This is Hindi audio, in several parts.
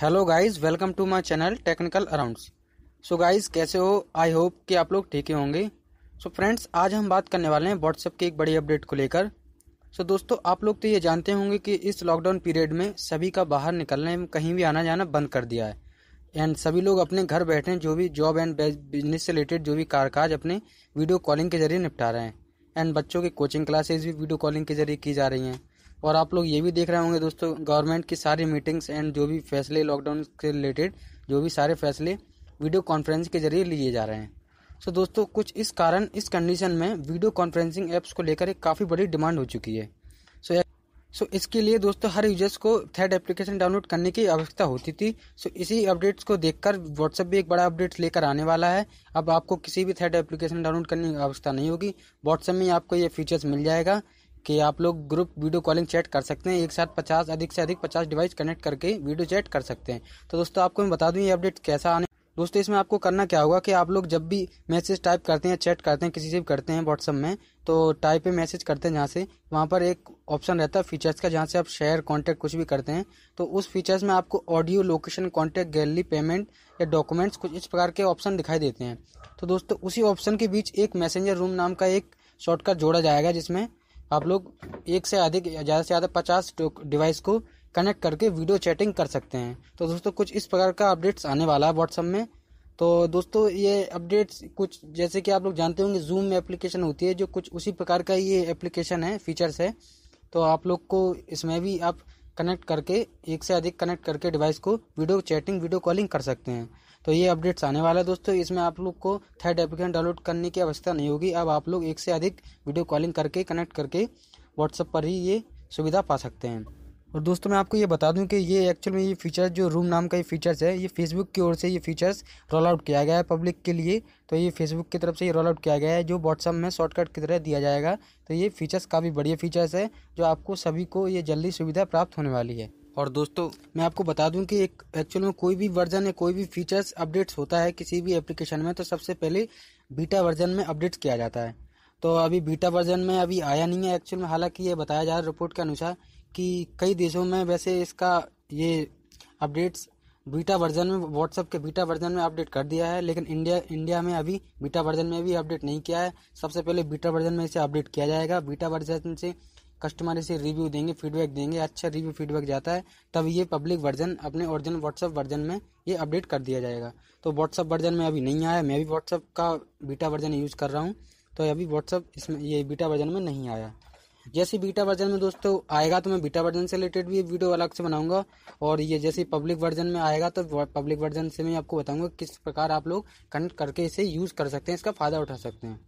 hello guys welcome to my channel technical arounds so guys कैसे हो आई होप कि आप लोग ठीक ही होंगे सो फ्रेंड्स आज हम बात करने वाले हैं व्हाट्सएप की एक बड़ी अपडेट को लेकर सो so दोस्तों आप लोग तो ये जानते होंगे कि इस लॉकडाउन पीरियड में सभी का बाहर निकलने में कहीं भी आना जाना बंद कर दिया है एंड सभी लोग अपने घर बैठे जो भी जॉब एंड बिजनेस से रिलेटेड जो भी कारकाज अपने वीडियो कॉलिंग के जरिए निपटा रहे हैं एंड बच्चों की कोचिंग क्लासेज भी वीडियो कॉलिंग के जरिए की जा रही हैं और आप लोग ये भी देख रहे होंगे दोस्तों गवर्नमेंट की सारी मीटिंग्स एंड जो भी फैसले लॉकडाउन से रिलेटेड जो भी सारे फैसले वीडियो कॉन्फ्रेंस के जरिए लिए जा रहे हैं सो so, दोस्तों कुछ इस कारण इस कंडीशन में वीडियो कॉन्फ्रेंसिंग ऐप्स को लेकर एक काफ़ी बड़ी डिमांड हो चुकी है सो so, सो so, इसके लिए दोस्तों हर यूजर्स को थर्ड एप्लीकेशन डाउनलोड करने की आवश्यकता होती थी सो so, इसी अपडेट्स को देखकर व्हाट्सएप भी एक बड़ा अपडेट लेकर आने वाला है अब आपको किसी भी थर्ड एप्लीकेशन डाउनलोड करने की आवश्यकता नहीं होगी व्हाट्सएप में आपको ये फीचर्स मिल जाएगा कि आप लोग ग्रुप वीडियो कॉलिंग चैट कर सकते हैं एक साथ पचास अधिक से अधिक पचास डिवाइस कनेक्ट करके वीडियो चैट कर सकते हैं तो दोस्तों आपको मैं बता दूँ ये अपडेट कैसा आने दोस्तों इसमें आपको करना क्या होगा कि आप लोग जब भी मैसेज टाइप करते हैं चैट करते हैं किसी से भी करते हैं व्हाट्सअप में तो टाइप पे मैसेज करते हैं जहाँ से वहाँ पर एक ऑप्शन रहता है फीचर्स का जहाँ से आप शेयर कॉन्टैक्ट कुछ भी करते हैं तो उस फीचर्स में आपको audio location contact gallery payment या डॉक्यूमेंट्स कुछ इस प्रकार के ऑप्शन दिखाई देते हैं तो दोस्तों उसी ऑप्शन के बीच एक मैसेंजर रूम नाम का एक शॉर्टकट जोड़ा जाएगा जिसमें आप लोग एक से अधिक ज़्यादा से ज़्यादा पचास डिवाइस को कनेक्ट करके वीडियो चैटिंग कर सकते हैं तो दोस्तों कुछ इस प्रकार का अपडेट्स आने वाला है व्हाट्सअप में तो दोस्तों ये अपडेट्स कुछ जैसे कि आप लोग जानते होंगे जूम में एप्लीकेशन होती है जो कुछ उसी प्रकार का ये एप्लीकेशन है फीचर्स है तो आप लोग को इसमें भी आप कनेक्ट करके एक से अधिक कनेक्ट करके डिवाइस को वीडियो चैटिंग वीडियो कॉलिंग कर सकते हैं तो ये अपडेट्स आने वाला है दोस्तों इसमें आप लोग को थर्ड एप्लीकेशन डाउनलोड करने की आवश्यकता नहीं होगी अब आप लोग एक से अधिक वीडियो कॉलिंग करके कनेक्ट करके व्हाट्सअप पर ही ये सुविधा पा सकते हैं और दोस्तों मैं आपको ये बता दूं कि ये एक्चुअल में ये फीचर्स जो रूम नाम का ये फीचर्स है ये फेसबुक की ओर से ये फीचर्स रोल आउट किया गया है पब्लिक के लिए तो ये फेसबुक की तरफ से ये रोल आउट किया गया है जो व्हाट्सअप में शॉर्टकट की तरह दिया जाएगा तो ये फीचर्स काफ़ी बढ़िया फीचर्स है जो आपको सभी को ये जल्दी सुविधा प्राप्त होने वाली है और दोस्तों मैं आपको बता दूं कि एक एक्चुअल में कोई भी वर्जन या कोई भी फीचर्स अपडेट्स होता है किसी भी एप्लीकेशन में तो सबसे पहले बीटा वर्जन में अपडेट्स किया जाता है तो अभी बीटा वर्जन में अभी आया नहीं है एक्चुअल में हालांकि ये बताया जा रहा है रिपोर्ट के अनुसार कि कई देशों में वैसे इसका ये अपडेट्स बीटा वर्जन में व्हाट्सएप के बीटा वर्जन में अपडेट कर दिया है लेकिन इंडिया इंडिया में अभी बीटा वर्जन में भी अपडेट नहीं किया है सबसे पहले बीटा वर्जन में इसे अपडेट किया जाएगा बीटा वर्जन से कस्टमर इसे रिव्यू देंगे फीडबैक देंगे अच्छा रिव्यू फीडबैक जाता है तब ये पब्लिक वर्जन अपने ओरिजिनल व्हाट्सअप वर्जन में ये अपडेट कर दिया जाएगा तो व्हाट्सअप वर्जन में अभी नहीं आया मैं भी व्हाट्सअप का बीटा वर्जन यूज़ कर रहा हूँ तो अभी व्हाट्सअप इसमें ये बीटा वर्जन में नहीं आया जैसे बीटा वर्जन में दोस्तों आएगा तो मैं बीटा वर्जन से रिलेटेड भी वीडियो अलग से बनाऊंगा और ये जैसे पब्लिक वर्जन में आएगा तो पब्लिक वर्जन से मैं आपको बताऊंगा किस प्रकार आप लोग कनेक्ट करके इसे यूज़ कर सकते हैं इसका फ़ायदा उठा सकते हैं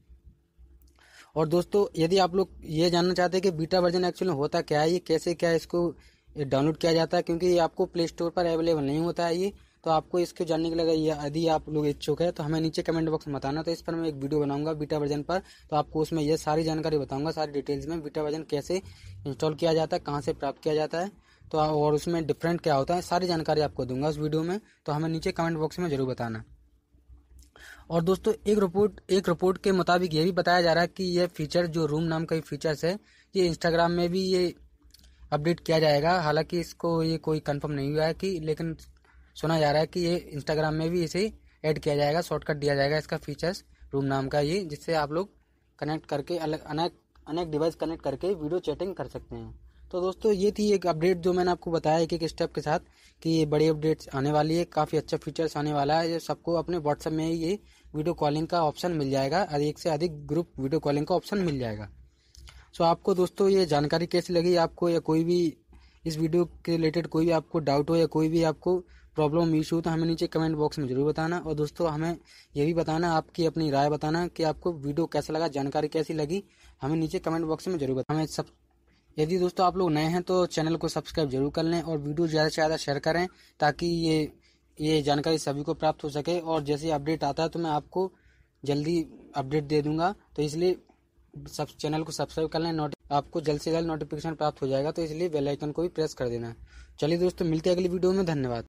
और दोस्तों यदि आप लोग ये जानना चाहते हैं कि बीटा वर्जन एक्चुअल होता क्या है ये कैसे क्या इसको डाउनलोड किया जाता है क्योंकि ये आपको प्ले स्टोर पर अवेलेबल नहीं होता है ये तो आपको इसके जानने के लिए यदि आप लोग इच्छुक है तो हमें नीचे कमेंट बॉक्स में बताना तो इस पर मैं एक वीडियो बनाऊंगा बीटा वर्जन पर तो आपको उसमें यह सारी जानकारी बताऊंगा सारी डिटेल्स में बीटा वर्जन कैसे इंस्टॉल किया जाता है कहाँ से प्राप्त किया जाता है तो और उसमें डिफरेंट क्या होता है सारी जानकारी आपको दूंगा उस वीडियो में तो हमें नीचे कमेंट बॉक्स में जरूर बताना और दोस्तों एक रिपोर्ट एक रिपोर्ट के मुताबिक ये भी बताया जा रहा है कि यह फीचर जो रूम नाम का फीचर्स है ये इंस्टाग्राम में भी ये अपडेट किया जाएगा हालांकि इसको ये कोई कंफर्म नहीं हुआ है कि लेकिन सुना जा रहा है कि ये इंस्टाग्राम में भी इसे ऐड किया जाएगा शॉर्टकट दिया जाएगा इसका फीचर्स रूम नाम का ये जिससे आप लोग कनेक्ट करके अलग अनेक अनेक डिवाइस कनेक्ट करके वीडियो चैटिंग कर सकते हैं तो दोस्तों ये थी एक अपडेट जो मैंने आपको बताया एक एक स्टेप के साथ कि ये बड़ी अपडेट्स आने वाली है काफ़ी अच्छा फीचर्स आने वाला है सबको अपने व्हाट्सएप में ये वीडियो कॉलिंग का ऑप्शन मिल जाएगा और एक से अधिक ग्रुप वीडियो कॉलिंग का ऑप्शन मिल जाएगा सो आपको दोस्तों ये जानकारी कैसी लगी आपको या कोई भी इस वीडियो के रिलेटेड कोई भी आपको डाउट हो या कोई भी आपको प्रॉब्लम इशू तो हमें नीचे कमेंट बॉक्स में जरूर बताना और दोस्तों हमें ये भी बताना आपकी अपनी राय बताना कि आपको वीडियो कैसा लगा जानकारी कैसी लगी हमें नीचे कमेंट बॉक्स में जरूर बताना हमें सब यदि दोस्तों आप लोग नए हैं तो चैनल को सब्सक्राइब जरूर कर लें और वीडियो ज़्यादा से ज़्यादा शेयर करें ताकि ये ये जानकारी सभी को प्राप्त हो सके और जैसे अपडेट आता है तो मैं आपको जल्दी अपडेट दे दूंगा तो इसलिए सब चैनल को सब्सक्राइब कर लें आपको जल्द से जल्द नोटिफिकेशन प्राप्त हो जाएगा तो इसलिए बेल आइकन को भी प्रेस कर देना चलिए दोस्तों मिलते हैं अगली वीडियो में धन्यवाद